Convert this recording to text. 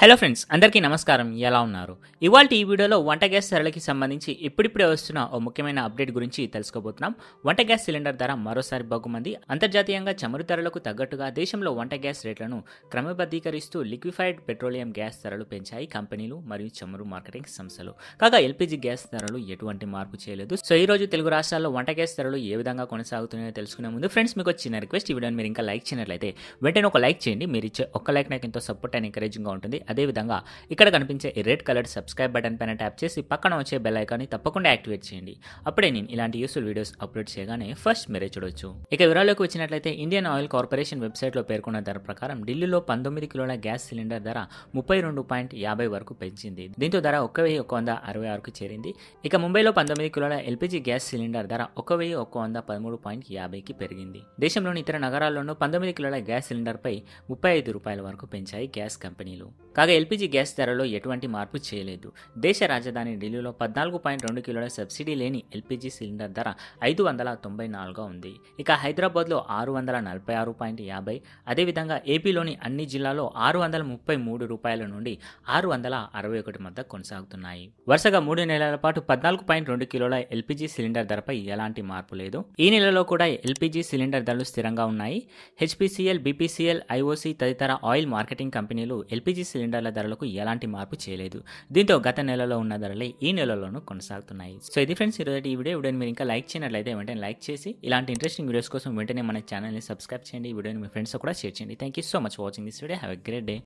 hello friends అందరికీ నమస్కారం ఎలా ఉన్నారు ఇవాళ ఈ వీడియోలో వంట గ్యాస్ ధరలకి సంబంధించి ఇప్పుడిప్పుడే వస్తున్న ఓ ముఖ్యమైన అప్డేట్ గురించి తెలుసుకోబోతున్నాం వంట గ్యాస్ సిలిండర్ ధర మరోసారి బగ్గుమంది అంతర్జాతీయంగా చమురు ధరలకు తగ్గట్టుగా దేశంలో వంట గ్యాస్ రేట్లను క్రమబద్ధీకరిస్తూ లిక్విఫైడ్ పెట్రోలియం గ్యాస్ ధరలు పెంచాయి కంపెనీలు మరియు చమురు మార్కెటింగ్ సంస్థలు కాగా ఎల్పిజి గ్యాస్ ధరలు ఎటువంటి మార్పు చేయలేదు సో ఈ రోజు తెలుగు రాష్ట్రాల్లో వంట గ్యాస్ ధరలు ఏ విధంగా కొనసాగుతున్నాయో తెలుసుకునే ముందు ఫ్రెండ్స్ మీకు చిన్న రిక్వెస్ట్ ఈ వీడియోని మీరు ఇంకా లైక్ చేయనట్లయితే వెంటనే ఒక లైక్ చేయండి మీరు ఇచ్చే ఒక్క లైక్ నాకు ఎంతో సపోర్ట్ అండ్ ఎంకరేజింగ్గా ఉంటుంది అదేవిధంగా ఇక్కడ కనిపించే ఈ రెడ్ కలర్ సబ్స్క్రైబ్ బటన్ పైన ట్యాప్ చేసి పక్కన వచ్చే బెల్ ఐకాన్ని తప్పకుండా యాక్టివేట్ చేయండి అప్పుడే నేను ఇలాంటి యూస్ఫుల్ వీడియోస్ అప్లోడ్ చేయగానే ఫస్ట్ మీరే చూడొచ్చు ఇక వివరాల్లోకి వచ్చినట్లయితే ఇండియన్ ఆయిల్ కార్పొరేషన్ వెబ్సైట్లో పేర్కొన్న ధర ప్రకారం ఢిల్లీలో పంతొమ్మిది కిలోల గ్యాస్ సిలిండర్ ధర ముప్పై రెండు పాయింట్ యాభై వరకు పెంచింది దీంతో ధర ఒక్క వెయ్యి ఒక్క వంద అరవై ఆరుకు చేరింది ఇక ముంబైలో పంతొమ్మిది కిలోల ఎల్పిజి గ్యాస్ సిలిండర్ ధర ఒక వెయ్యి ఒక్క వంద పదమూడు పాయింట్ యాభైకి పెరిగింది దేశంలోని ఇతర నగరాల్లోనూ పంతొమ్మిది కిలోల గ్యాస్ సిలిండర్పై ముప్పై ఐదు రూపాయల వరకు పెంచాయి గ్యాస్ కంపెనీలు కాగా ఎల్పిజి గ్యాస్ ధరలో ఎటువంటి మార్పు చేయలేదు దేశ రాజధాని ఢిల్లీలో పద్నాలుగు పాయింట్ రెండు కిలోల సబ్సిడీ లేని ఎల్పిజి సిలిండర్ ధర ఐదు వందల తొంభై నాలుగుగా ఉంది ఇక హైదరాబాద్లో ఆరు వందల నలభై ఆరు పాయింట్ యాభై అదేవిధంగా ఏపీలోని అన్ని జిల్లాల్లో ఆరు వందల ముప్పై మూడు రూపాయల నుండి ఆరు వందల అరవై ఒకటి మధ్య కొనసాగుతున్నాయి వరుసగా మూడు నెలల పాటు పద్నాలుగు పాయింట్ రెండు కిలోల ఎల్పిజి సిలిండర్ ధరపై ఎలాంటి మార్పు లేదు ఈ నెలలో కూడా ఎల్పిజి సిలిండర్ ధరలు స్థిరంగా ఉన్నాయి హెచ్పిసిఎల్ బీపీసీఎల్ ఐఓసీ తదితర ఆయిల్ మార్కెటింగ్ కంపెనీలు ఎల్పిజి సిలిండర్ సిలిండర్ల ధరలకు ఎలాంటి మార్పు చేయలేదు దీంతో గత నెలలో ఉన్న ధరలే ఈ నెలలోనూ కొనసాగుతున్నాయి సో ఇది ఫ్రెండ్స్ ఈరోజు ఈ వీడియో వీడియోని మీరు ఇంకా లైక్ చేయనట్లయితే వెంటనే లైక్ చేసి ఇలాంటి ఇంట్రెస్టింగ్ వీడియోస్ కోసం వెంటనే మన ఛానల్ని సబ్స్క్రైబ్ చేయండి ఈ వీడియోని మీ ఫ్రెండ్స్ కూడా షేర్ చేయండి thank you so much watching this video have a great day